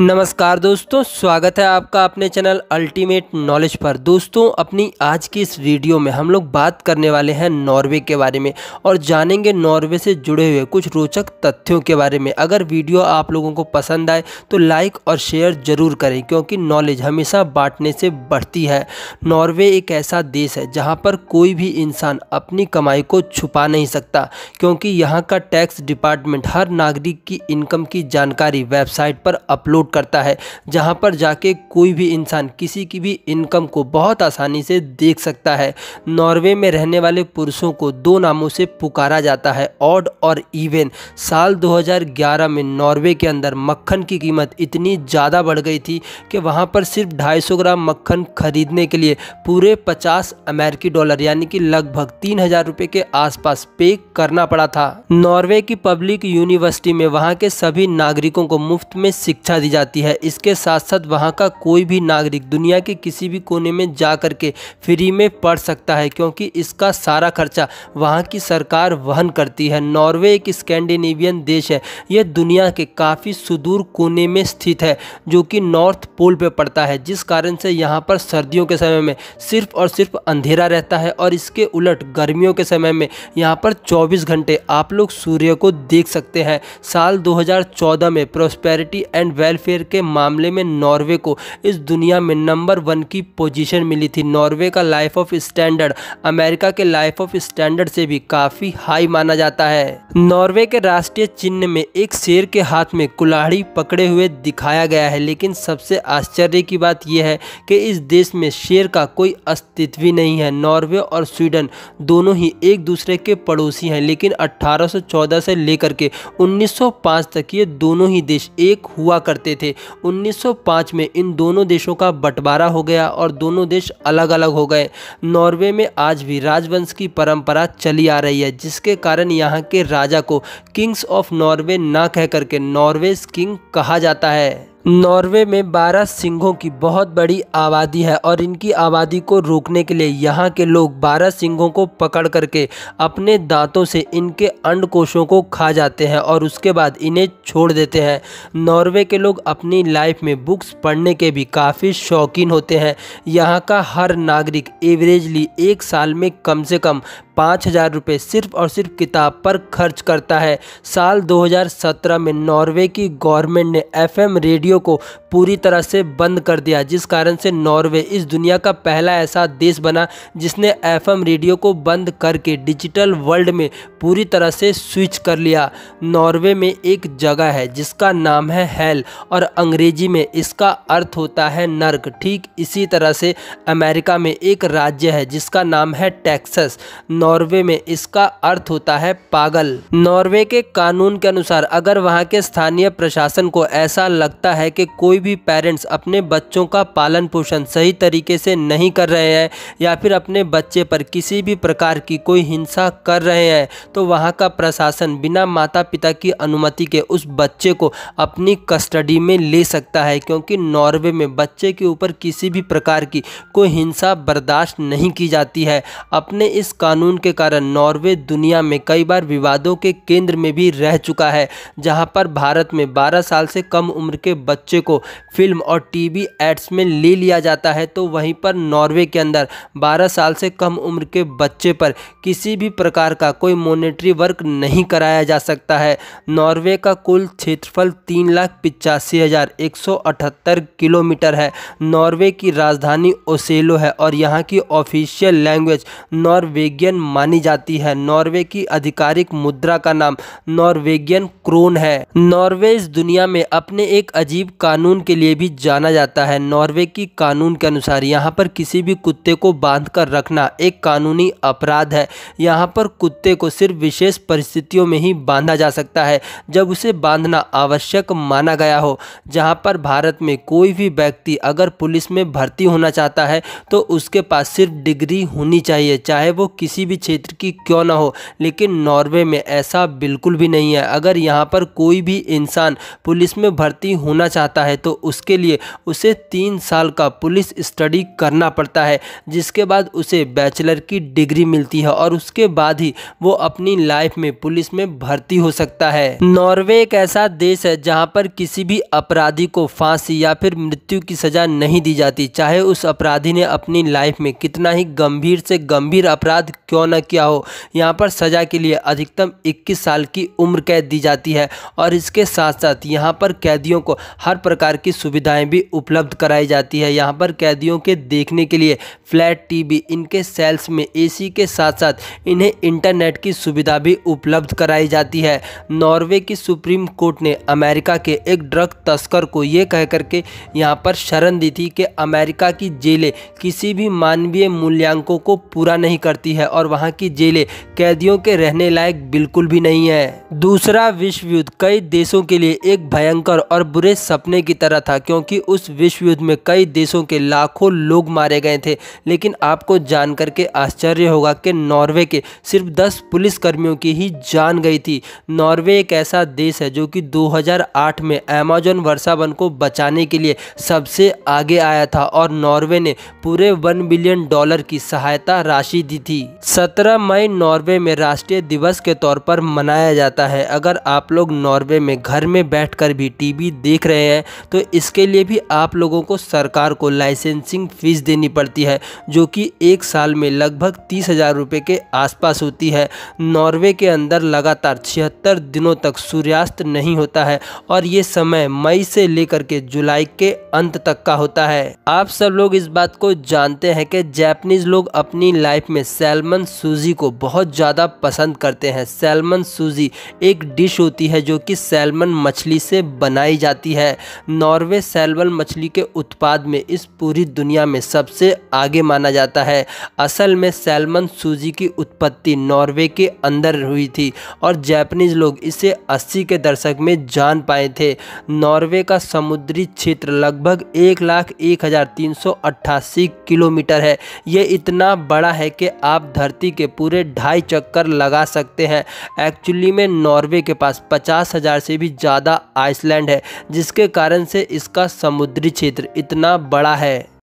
नमस्कार दोस्तों स्वागत है आपका अपने चैनल अल्टीमेट नॉलेज पर दोस्तों अपनी आज की इस वीडियो में हम लोग बात करने वाले हैं नॉर्वे के बारे में और जानेंगे नॉर्वे से जुड़े हुए कुछ रोचक तथ्यों के बारे में अगर वीडियो आप लोगों को पसंद आए तो लाइक और शेयर ज़रूर करें क्योंकि नॉलेज हमेशा बांटने से बढ़ती है नॉर्वे एक ऐसा देश है जहाँ पर कोई भी इंसान अपनी कमाई को छुपा नहीं सकता क्योंकि यहाँ का टैक्स डिपार्टमेंट हर नागरिक की इनकम की जानकारी वेबसाइट पर अपलोड सपोर्ट करता है जहाँ पर जाके कोई भी इंसान किसी की भी इनकम को बहुत आसानी से देख सकता है नॉर्वे में रहने वाले पुरुषों को दो नामों से पुकारा जाता है ऑड और इवेन साल 2011 में नॉर्वे के अंदर मक्खन की कीमत इतनी ज़्यादा बढ़ गई थी कि वहाँ पर सिर्फ 250 ग्राम मक्खन खरीदने के लिए पूरे 50 अमेरिकी डॉलर यानी कि लगभग तीन हज़ार के आसपास पे करना पड़ा था नॉर्वे की पब्लिक यूनिवर्सिटी में वहाँ के सभी नागरिकों को मुफ्त में शिक्षा दी दी जाती है इसके साथ साथ वहाँ का कोई भी नागरिक दुनिया के किसी भी कोने में जा कर के फ्री में पढ़ सकता है क्योंकि इसका सारा खर्चा वहाँ की सरकार वहन करती है नॉर्वे एक स्कैंडिनेवियन देश है यह दुनिया के काफ़ी सुदूर कोने में स्थित है जो कि नॉर्थ पोल पर पड़ता है जिस कारण से यहाँ पर सर्दियों के समय में सिर्फ और सिर्फ अंधेरा रहता है और इसके उलट गर्मियों के समय में यहाँ पर चौबीस घंटे आप लोग सूर्य को देख सकते हैं साल 2014 में प्रोस्पेरिटी एंड वेल वेलफेयर के मामले में नॉर्वे को इस दुनिया में नंबर वन की पोजीशन मिली थी नॉर्वे का लाइफ ऑफ स्टैंडर्ड अमेरिका के लाइफ ऑफ स्टैंडर्ड से भी काफ़ी हाई माना जाता है नॉर्वे के राष्ट्रीय चिन्ह में एक शेर के हाथ में कुल्हाड़ी पकड़े हुए दिखाया गया है लेकिन सबसे आश्चर्य की बात यह है कि इस देश में शेर का कोई अस्तित्व नहीं है नॉर्वे और स्वीडन दोनों ही एक दूसरे के पड़ोसी हैं लेकिन 1814 से लेकर के 1905 तक ये दोनों ही देश एक हुआ करते करते थे 1905 में इन दोनों देशों का बंटवारा हो गया और दोनों देश अलग अलग हो गए नॉर्वे में आज भी राजवंश की परंपरा चली आ रही है जिसके कारण यहाँ के राजा को किंग्स ऑफ नॉर्वे ना कह करके नॉर्वेज किंग कहा जाता है नॉर्वे में बारह सिंहों की बहुत बड़ी आबादी है और इनकी आबादी को रोकने के लिए यहाँ के लोग बारह सिंहों को पकड़ करके अपने दांतों से इनके अंडकोशों को खा जाते हैं और उसके बाद इन्हें छोड़ देते हैं नॉर्वे के लोग अपनी लाइफ में बुक्स पढ़ने के भी काफ़ी शौकीन होते हैं यहाँ का हर नागरिक एवरेजली एक साल में कम से कम पाँच हज़ार रुपये सिर्फ और सिर्फ किताब पर खर्च करता है साल 2017 में नॉर्वे की गवर्नमेंट ने एफएम रेडियो को पूरी तरह से बंद कर दिया जिस कारण से नॉर्वे इस दुनिया का पहला ऐसा देश बना जिसने एफएम रेडियो को बंद करके डिजिटल वर्ल्ड में पूरी तरह से स्विच कर लिया नॉर्वे में एक जगह है जिसका नाम है हेल और अंग्रेजी में इसका अर्थ होता है नर्क ठीक इसी तरह से अमेरिका में एक राज्य है जिसका नाम है टैक्सस नॉर्वे में इसका अर्थ होता है पागल नॉर्वे के कानून के अनुसार अगर वहाँ के स्थानीय प्रशासन को ऐसा लगता है कि कोई भी पेरेंट्स अपने बच्चों का पालन पोषण सही तरीके से नहीं कर रहे हैं या फिर अपने बच्चे पर किसी भी प्रकार की कोई हिंसा कर रहे हैं तो वहाँ का प्रशासन बिना माता पिता की अनुमति के उस बच्चे को अपनी कस्टडी में ले सकता है क्योंकि नॉर्वे में बच्चे के ऊपर किसी भी प्रकार की कोई हिंसा बर्दाश्त नहीं की जाती है अपने इस कानून के कारण नॉर्वे दुनिया में कई बार विवादों के केंद्र में भी रह चुका है जहां पर भारत में 12 साल से कम उम्र के बच्चे को फिल्म और टीवी एड्स में ले लिया जाता है तो वहीं पर नॉर्वे के अंदर 12 साल से कम उम्र के बच्चे पर किसी भी प्रकार का कोई मोनिट्री वर्क नहीं कराया जा सकता है नॉर्वे का कुल क्षेत्रफल तीन लाख पिचासी हज़ार एक सौ अठहत्तर किलोमीटर है नॉर्वे की राजधानी ओसेलो है और यहाँ की ऑफिशियल लैंग्वेज नॉर्वेगियन मानी जाती है नॉर्वे की आधिकारिक मुद्रा का नाम नॉर्वेगियन क्रोन है नॉर्वे इस दुनिया में अपने एक अजीब कानून के लिए भी जाना जाता है नॉर्वे की कानून के अनुसार यहाँ पर किसी भी कुत्ते को बांध कर रखना एक कानूनी अपराध है यहाँ पर कुत्ते को सिर्फ विशेष परिस्थितियों में ही बांधा जा सकता है जब उसे बांधना आवश्यक माना गया हो जहाँ पर भारत में कोई भी व्यक्ति अगर पुलिस में भर्ती होना चाहता है तो उसके पास सिर्फ डिग्री होनी चाहिए चाहे वो किसी भी भी क्षेत्र की क्यों ना हो लेकिन नॉर्वे में ऐसा बिल्कुल भी नहीं है अगर यहाँ पर कोई भी इंसान पुलिस में भर्ती होना चाहता है तो उसके लिए उसे तीन साल का पुलिस स्टडी करना पड़ता है जिसके बाद उसे बैचलर की डिग्री मिलती है और उसके बाद ही वो अपनी लाइफ में पुलिस में भर्ती हो सकता है नॉर्वे एक ऐसा देश है जहाँ पर किसी भी अपराधी को फांसी या फिर मृत्यु की सज़ा नहीं दी जाती चाहे उस अपराधी ने अपनी लाइफ में कितना ही गंभीर से गंभीर अपराध क्यों न किया हो यहाँ पर सज़ा के लिए अधिकतम इक्कीस साल की उम्र कैद दी जाती है और इसके साथ साथ यहाँ पर कैदियों को हर प्रकार की सुविधाएं भी उपलब्ध कराई जाती है यहाँ पर कैदियों के देखने के लिए फ्लैट टीवी इनके सेल्स में एसी के साथ साथ इन्हें इंटरनेट की सुविधा भी उपलब्ध कराई जाती है नॉर्वे की सुप्रीम कोर्ट ने अमेरिका के एक ड्रग तस्कर को ये कह के यहाँ पर शरण दी थी कि अमेरिका की जेलें किसी भी मानवीय मूल्यांकों को पूरा नहीं करती है और और वहाँ की जेलें कैदियों के रहने लायक बिल्कुल भी नहीं है दूसरा विश्व युद्ध कई देशों के लिए एक भयंकर और बुरे सपने की तरह था क्योंकि उस विश्व युद्ध में कई देशों के लाखों लोग मारे गए थे लेकिन आपको जान करके आश्चर्य होगा कि नॉर्वे के सिर्फ 10 पुलिसकर्मियों की ही जान गई थी नॉर्वे एक ऐसा देश है जो कि 2008 में अमेजोन वर्षा वन को बचाने के लिए सबसे आगे आया था और नॉर्वे ने पूरे वन बिलियन डॉलर की सहायता राशि दी थी सत्रह मई नॉर्वे में राष्ट्रीय दिवस के तौर पर मनाया जाता है अगर आप लोग नॉर्वे में घर में बैठकर भी टीवी देख रहे हैं तो इसके लिए भी आप लोगों को सरकार को लाइसेंसिंग फ़ीस देनी पड़ती है जो कि एक साल में लगभग तीस हज़ार रुपये के आसपास होती है नॉर्वे के अंदर लगातार छिहत्तर दिनों तक सूर्यास्त नहीं होता है और ये समय मई से लेकर के जुलाई के अंत तक का होता है आप सब लोग इस बात को जानते हैं कि जैपनीज़ लोग अपनी लाइफ में सैलमन सूजी को बहुत ज़्यादा पसंद करते हैं सैलमन सूजी एक डिश होती है जो कि सैलमन मछली से बनाई जाती है नॉर्वे सैलमन मछली के उत्पाद में इस पूरी दुनिया में सबसे आगे माना जाता है असल में सैलमन सूजी की उत्पत्ति नॉर्वे के अंदर हुई थी और जैपनीज लोग इसे अस्सी के दशक में जान पाए थे नॉर्वे का समुद्री क्षेत्र लगभग एक लाख एक हज़ार तीन सौ अट्ठासी किलोमीटर है यह इतना बड़ा है कि आप धरती धरती के पूरे ढाई चक्कर लगा सकते हैं एक्चुअली में नॉर्वे के पास पचास हज़ार से भी ज़्यादा आइसलैंड है जिसके कारण से इसका समुद्री क्षेत्र इतना बड़ा है